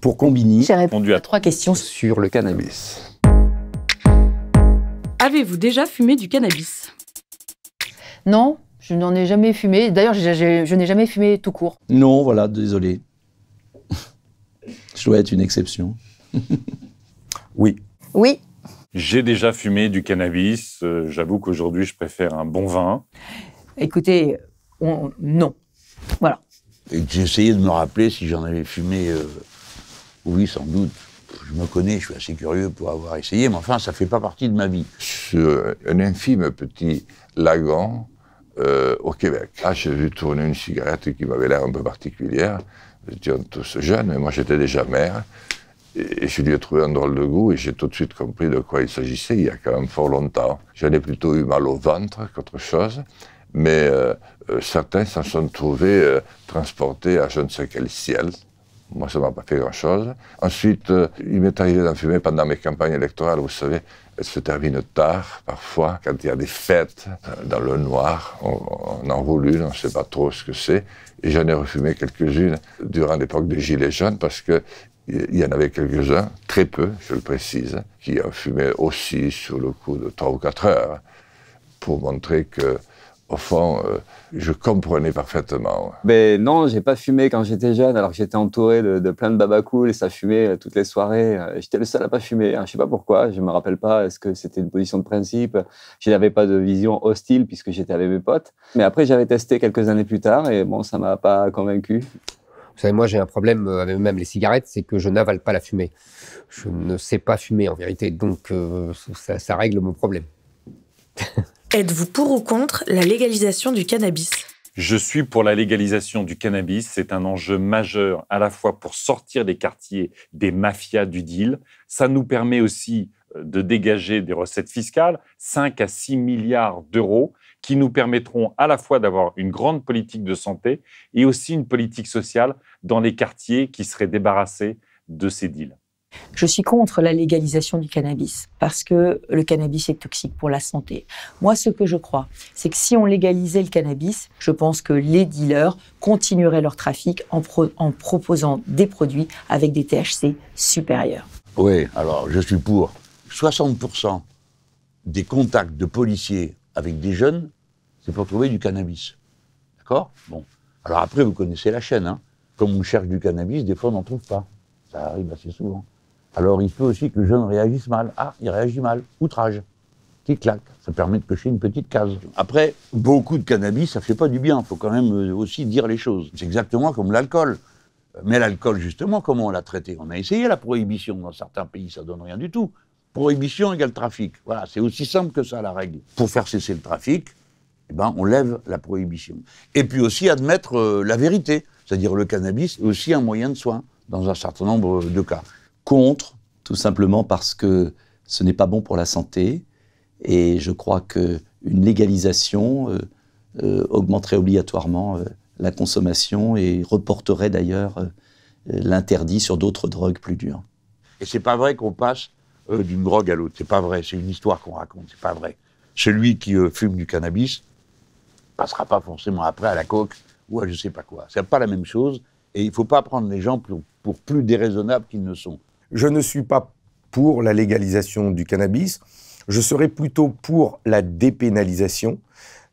Pour combiner, j'ai répondu à trois questions sur le cannabis. Avez-vous déjà fumé du cannabis Non, je n'en ai jamais fumé. D'ailleurs, je n'ai jamais fumé tout court. Non, voilà, désolé. je dois être une exception. oui. Oui. J'ai déjà fumé du cannabis. Euh, j'avoue qu'aujourd'hui, je préfère un bon vin. Écoutez, non. Voilà. J'ai essayé de me rappeler si j'en avais fumé euh, oui, sans doute. Je me connais, je suis assez curieux pour avoir essayé, mais enfin, ça ne fait pas partie de ma vie. Sur un infime petit lagon euh, au Québec. Là, ah, j'ai vu tourner une cigarette qui m'avait l'air un peu particulière. J'étais tous jeunes, mais moi j'étais déjà mère. Et, je lui ai trouvé un drôle de goût et j'ai tout de suite compris de quoi il s'agissait il y a quand même fort longtemps. J'en ai plutôt eu mal au ventre qu'autre chose mais euh, euh, certains s'en sont trouvés transportés à je ne sais quel ciel. Moi, ça ne m'a pas fait grand-chose. Ensuite, euh, il m'est arrivé d'en fumer pendant mes campagnes électorales. Vous savez, elles se terminent tard, parfois, quand il y a des fêtes euh, dans le noir. On, en enroule une, on ne sait pas trop ce que c'est. Et j'en ai refumé quelques-unes durant l'époque des Gilets jaunes parce que il y en avait quelques-uns, très peu, je le précise, qui en fumaient aussi sur le coup de trois ou quatre heures pour montrer que au fond, euh, je comprenais parfaitement. mais ben non, j'ai pas fumé quand j'étais jeune, alors que j'étais entouré de, plein de babacoules, et ça fumait euh, toutes les soirées. Euh, j'étais le seul à pas fumer. Je hein. Je sais pas pourquoi. Je me rappelle pas. Est-ce que c'était une position de principe Je n'avais pas de vision hostile puisque j'étais avec mes potes. Mais après, j'avais testé quelques années plus tard et bon, ça m'a pas convaincu. Vous savez, moi, j'ai un problème avec même les cigarettes, c'est que je n'avale pas la fumée. Je ne sais pas fumer, en vérité. Donc, ça, ça règle mon problème. Êtes-vous pour ou contre la légalisation du cannabis Je suis pour la légalisation du cannabis. C'est un enjeu majeur à la fois pour sortir des quartiers des mafias du deal. Ça nous permet aussi euh, de dégager des recettes fiscales, 5 à 6 milliards d'euros, qui nous permettront à la fois d'avoir une grande politique de santé et aussi une politique sociale dans les quartiers qui seraient débarrassés de ces deals. Je suis contre la légalisation du cannabis parce que le cannabis est toxique pour la santé. Moi, ce que je crois, c'est que si on légalisait le cannabis, je pense que les dealers continueraient leur trafic en, proposant des produits avec des THC supérieurs. Oui, alors je suis pour. 60% des contacts de policiers avec des jeunes, c'est pour trouver du cannabis. D'accord Bon. Alors après, vous connaissez la chaîne. Hein. Comme on cherche du cannabis, des fois on n'en trouve pas. Ça arrive assez souvent. Alors il se peut aussi que le jeune réagisse mal. Ah, il réagit mal. Outrage. Qui claque. Ça permet de cocher une petite case. Après, beaucoup de cannabis, ça fait pas du bien. Il faut quand même euh, aussi dire les choses. C'est exactement comme l'alcool. Euh, mais l'alcool, justement, comment on l'a traité On a essayé la prohibition. Dans certains pays, ça donne rien du tout. Prohibition égale trafic. Voilà, c'est aussi simple que ça, la règle. Pour faire cesser le trafic, eh ben, on lève la prohibition. Et puis aussi admettre euh, la vérité. C'est-à-dire le cannabis est aussi un moyen de soin dans un certain nombre de cas contre, tout simplement parce que ce n'est pas bon pour la santé. Et je crois qu'une légalisation euh, euh, augmenterait obligatoirement euh, la consommation et reporterait d'ailleurs l'interdit sur d'autres drogues plus dures. Et c'est pas vrai qu'on passe d'une drogue à l'autre. C'est pas vrai. C'est une histoire qu'on raconte. C'est pas vrai. Celui qui fume du cannabis passera pas forcément après à la coque ou à je sais pas quoi. C'est pas la même chose. Et il faut pas prendre les gens pour plus déraisonnables qu'ils ne sont je ne suis pas pour la légalisation du cannabis, je serai plutôt pour la dépénalisation,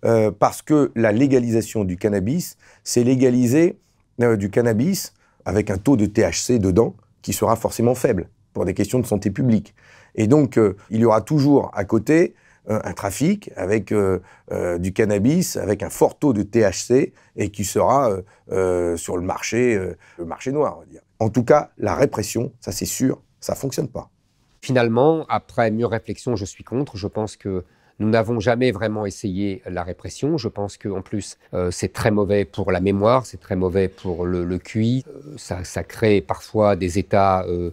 euh, parce que la légalisation du cannabis, c'est légaliser euh, du cannabis avec un taux de THC dedans qui sera forcément faible pour des questions de santé publique. Et donc, euh, il y aura toujours à côté un trafic avec du cannabis, avec un fort taux de THC, et qui sera sur le marché, le marché noir, on va dire. En tout cas, la répression, ça c'est sûr, ça fonctionne pas. Finalement, après mieux réflexion, je suis contre. Je pense que nous n'avons jamais vraiment essayé la répression. Je pense qu'en plus, euh, c'est très mauvais pour la mémoire, c'est très mauvais pour le, QI. Euh, ça, crée parfois des états euh,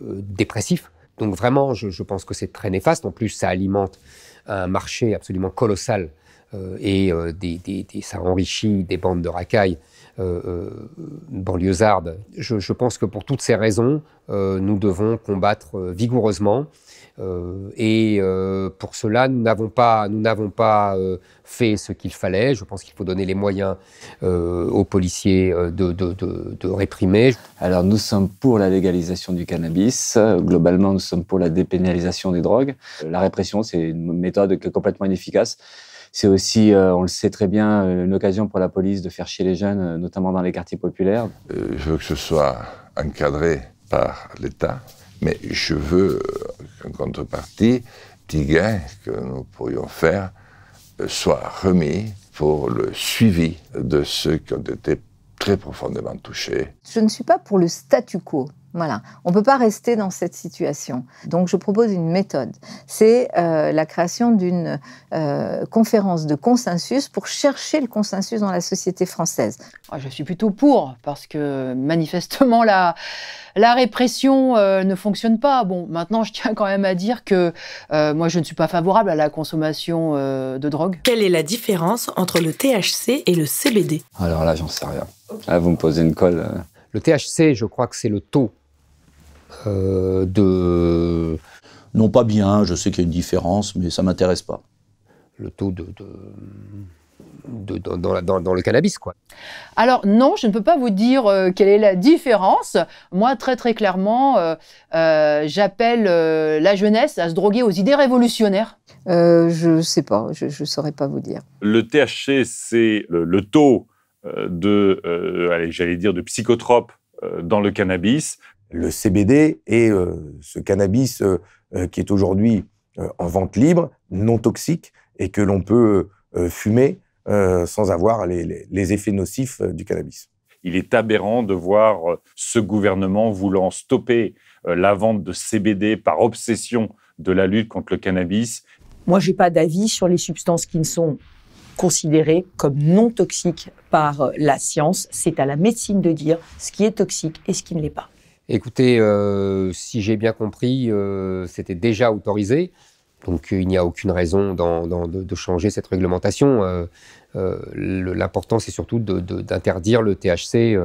dépressifs. Donc vraiment, je, pense que c'est très néfaste. En plus, ça alimente un marché absolument colossal et ça enrichit des bandes de racailles euh, euh, banlieusarde. Je, je, pense que pour toutes ces raisons, euh, nous devons combattre vigoureusement. et pour cela, nous n'avons pas, nous n'avons pas fait ce qu'il fallait. Je pense qu'il faut donner les moyens aux policiers de, de réprimer. Alors nous sommes pour la légalisation du cannabis. Globalement, nous sommes pour la dépénalisation des drogues. La répression, c'est une méthode qui est complètement inefficace. C'est aussi, euh, on le sait très bien, euh, une occasion pour la police de faire chier les jeunes, euh, notamment dans les quartiers populaires. je veux que ce soit encadré par l'État, mais je veux qu'en contrepartie, des gains que nous pourrions faire soit remis pour le suivi de ceux qui ont été très profondément touchés. Je ne suis pas pour le statu quo. Voilà, on ne peut pas rester dans cette situation. Donc je propose une méthode. C'est euh, la création d'une euh, conférence de consensus pour chercher le consensus dans la société française. Ah, je suis plutôt pour, parce que manifestement la, la répression euh, ne fonctionne pas. Bon, maintenant je tiens quand même à dire que moi je ne suis pas favorable à la consommation de drogue. Quelle est la différence entre le THC et le CBD Alors là j'en sais rien. Là ah, vous me posez une colle. Le THC, je crois que c'est le taux euh, de... Non pas bien, je sais qu'il y a une différence, mais ça ne m'intéresse pas. Le taux de... dans, le cannabis, quoi. Alors non, je ne peux pas vous dire euh, quelle est la différence. Moi, très très clairement, euh, j'appelle la jeunesse à se droguer aux idées révolutionnaires. je ne sais pas, je ne saurais pas vous dire. Le THC, c'est le, le, taux de, j'allais dire, de psychotropes dans le cannabis le CBD et euh, ce cannabis euh, euh, qui est aujourd'hui en vente libre, non toxique, et que l'on peut fumer sans avoir les, les effets nocifs du cannabis. Il est aberrant de voir ce gouvernement voulant stopper la vente de CBD par obsession de la lutte contre le cannabis. Moi, j'ai pas d'avis sur les substances qui ne sont considérées comme non toxiques par la science. C'est à la médecine de dire ce qui est toxique et ce qui ne l'est pas. Écoutez, euh, si j'ai bien compris, euh, c'était déjà autorisé. Donc euh, il n'y a aucune raison de, changer cette réglementation. L'important, c'est surtout d'interdire le THC,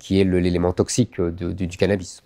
qui est l'élément toxique du cannabis.